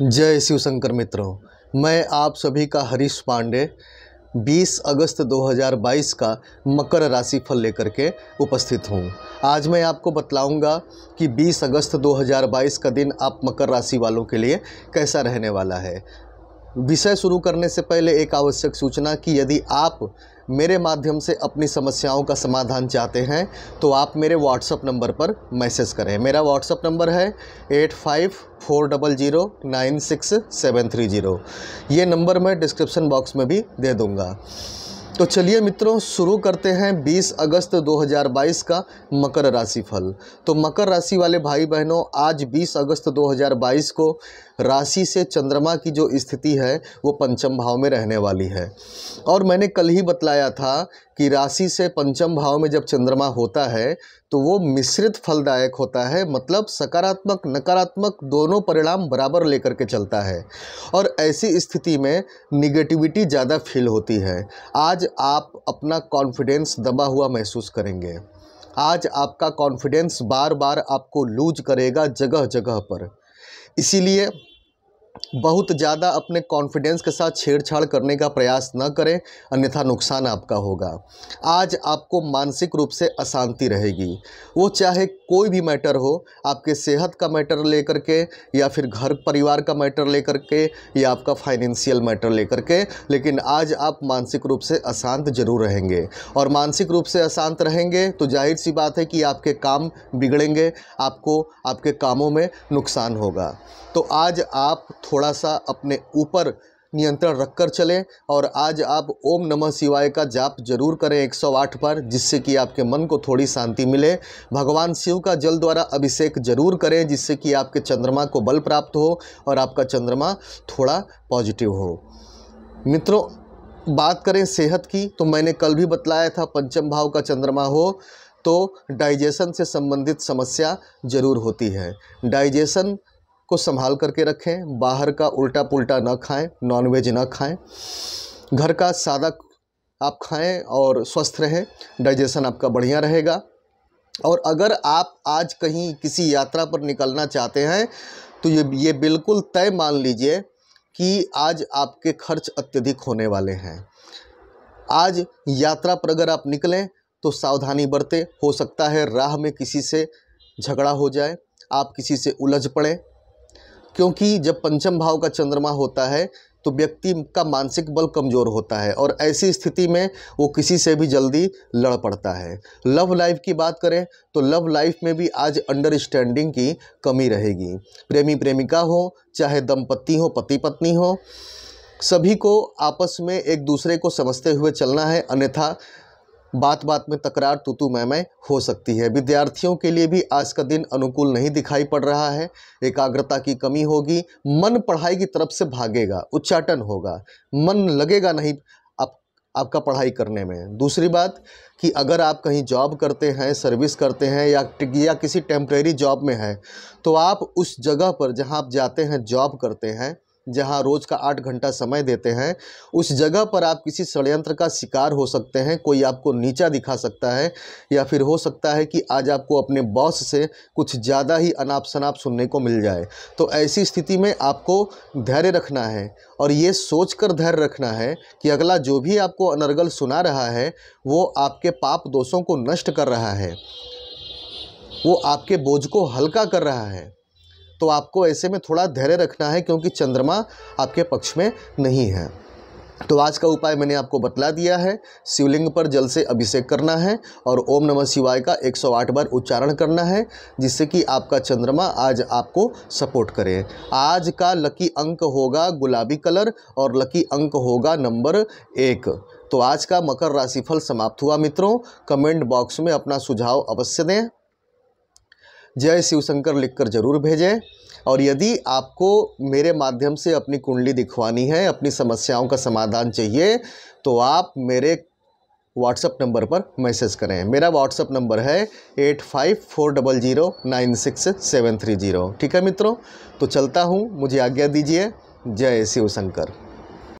जय शिव शंकर मित्रों मैं आप सभी का हरीश पांडे 20 अगस्त 2022 का मकर राशि फल लेकर के उपस्थित हूँ आज मैं आपको बतलाऊँगा कि 20 अगस्त 2022 का दिन आप मकर राशि वालों के लिए कैसा रहने वाला है विषय शुरू करने से पहले एक आवश्यक सूचना कि यदि आप मेरे माध्यम से अपनी समस्याओं का समाधान चाहते हैं तो आप मेरे व्हाट्सअप नंबर पर मैसेज करें मेरा व्हाट्सअप नंबर है eight five four double zero nine six seven three zero ये नंबर मैं डिस्क्रिप्शन बॉक्स में भी दे दूँगा तो चलिए मित्रों शुरू करते हैं 20 अगस्त 2022 का मकर राशि फल तो मकर राशि वाले भाई बहनों आज 20 अगस्त 2022 को राशि से चंद्रमा की जो स्थिति है वो पंचम भाव में रहने वाली है और मैंने कल ही बतलाया था कि राशि से पंचम भाव में जब चंद्रमा होता है तो वो मिश्रित फलदायक होता है मतलब सकारात्मक नकारात्मक दोनों परिणाम बराबर लेकर के चलता है और ऐसी स्थिति में निगेटिविटी ज़्यादा फील होती है आज आप अपना कॉन्फिडेंस दबा हुआ महसूस करेंगे आज आपका कॉन्फिडेंस बार बार आपको लूज करेगा जगह जगह पर इसीलिए बहुत ज़्यादा अपने कॉन्फिडेंस के साथ छेड़छाड़ करने का प्रयास न करें अन्यथा नुकसान आपका होगा आज आपको मानसिक रूप से अशांति रहेगी वो चाहे कोई भी मैटर हो आपके सेहत का मैटर लेकर के या फिर घर परिवार का मैटर लेकर के या आपका फाइनेंशियल मैटर लेकर के लेकिन आज आप मानसिक रूप से अशांत जरूर रहेंगे और मानसिक रूप से अशांत रहेंगे तो जाहिर सी बात है कि आपके काम बिगड़ेंगे आपको आपके कामों में नुकसान होगा तो आज आप थोड़ा सा अपने ऊपर नियंत्रण रखकर चलें और आज आप ओम नमः शिवाय का जाप जरूर करें 108 बार जिससे कि आपके मन को थोड़ी शांति मिले भगवान शिव का जल द्वारा अभिषेक जरूर करें जिससे कि आपके चंद्रमा को बल प्राप्त हो और आपका चंद्रमा थोड़ा पॉजिटिव हो मित्रों बात करें सेहत की तो मैंने कल भी बतलाया था पंचम भाव का चंद्रमा हो तो डाइजेशन से संबंधित समस्या ज़रूर होती है डाइजेशन को संभाल करके रखें बाहर का उल्टा पुल्टा ना खाएं नॉनवेज ना खाएं घर का सादा आप खाएं और स्वस्थ रहें डाइजेशन आपका बढ़िया रहेगा और अगर आप आज कहीं किसी यात्रा पर निकलना चाहते हैं तो ये ये बिल्कुल तय मान लीजिए कि आज आपके खर्च अत्यधिक होने वाले हैं आज यात्रा पर अगर आप निकलें तो सावधानी बरतें हो सकता है राह में किसी से झगड़ा हो जाए आप किसी से उलझ पड़ें क्योंकि जब पंचम भाव का चंद्रमा होता है तो व्यक्ति का मानसिक बल कमज़ोर होता है और ऐसी स्थिति में वो किसी से भी जल्दी लड़ पड़ता है लव लाइफ की बात करें तो लव लाइफ में भी आज अंडरस्टैंडिंग की कमी रहेगी प्रेमी प्रेमिका हो चाहे दंपत्ति हो पति पत्नी हो सभी को आपस में एक दूसरे को समझते हुए चलना है अन्यथा बात बात में तकरार तो तू मैं हो सकती है विद्यार्थियों के लिए भी आज का दिन अनुकूल नहीं दिखाई पड़ रहा है एकाग्रता की कमी होगी मन पढ़ाई की तरफ से भागेगा उच्चाटन होगा मन लगेगा नहीं आप आपका पढ़ाई करने में दूसरी बात कि अगर आप कहीं जॉब करते हैं सर्विस करते हैं या या किसी टेम्प्रेरी जॉब में हैं तो आप उस जगह पर जहाँ आप जाते हैं जॉब करते हैं जहां रोज़ का आठ घंटा समय देते हैं उस जगह पर आप किसी षडयंत्र का शिकार हो सकते हैं कोई आपको नीचा दिखा सकता है या फिर हो सकता है कि आज आपको अपने बॉस से कुछ ज़्यादा ही अनाप शनाप सुनने को मिल जाए तो ऐसी स्थिति में आपको धैर्य रखना है और ये सोच कर धैर्य रखना है कि अगला जो भी आपको अनर्गल सुना रहा है वो आपके पाप दोषों को नष्ट कर रहा है वो आपके बोझ को हल्का कर रहा है तो आपको ऐसे में थोड़ा धैर्य रखना है क्योंकि चंद्रमा आपके पक्ष में नहीं है तो आज का उपाय मैंने आपको बतला दिया है शिवलिंग पर जल से अभिषेक करना है और ओम नमः शिवाय का 108 बार उच्चारण करना है जिससे कि आपका चंद्रमा आज आपको सपोर्ट करे आज का लकी अंक होगा गुलाबी कलर और लकी अंक होगा नंबर एक तो आज का मकर राशिफल समाप्त हुआ मित्रों कमेंट बॉक्स में अपना सुझाव अवश्य दें जय शिवशंकर लिखकर ज़रूर भेजें और यदि आपको मेरे माध्यम से अपनी कुंडली दिखवानी है अपनी समस्याओं का समाधान चाहिए तो आप मेरे व्हाट्सअप नंबर पर मैसेज करें मेरा व्हाट्सअप नंबर है eight five four double zero nine six seven three zero ठीक है मित्रों तो चलता हूँ मुझे आज्ञा दीजिए जय शिव शंकर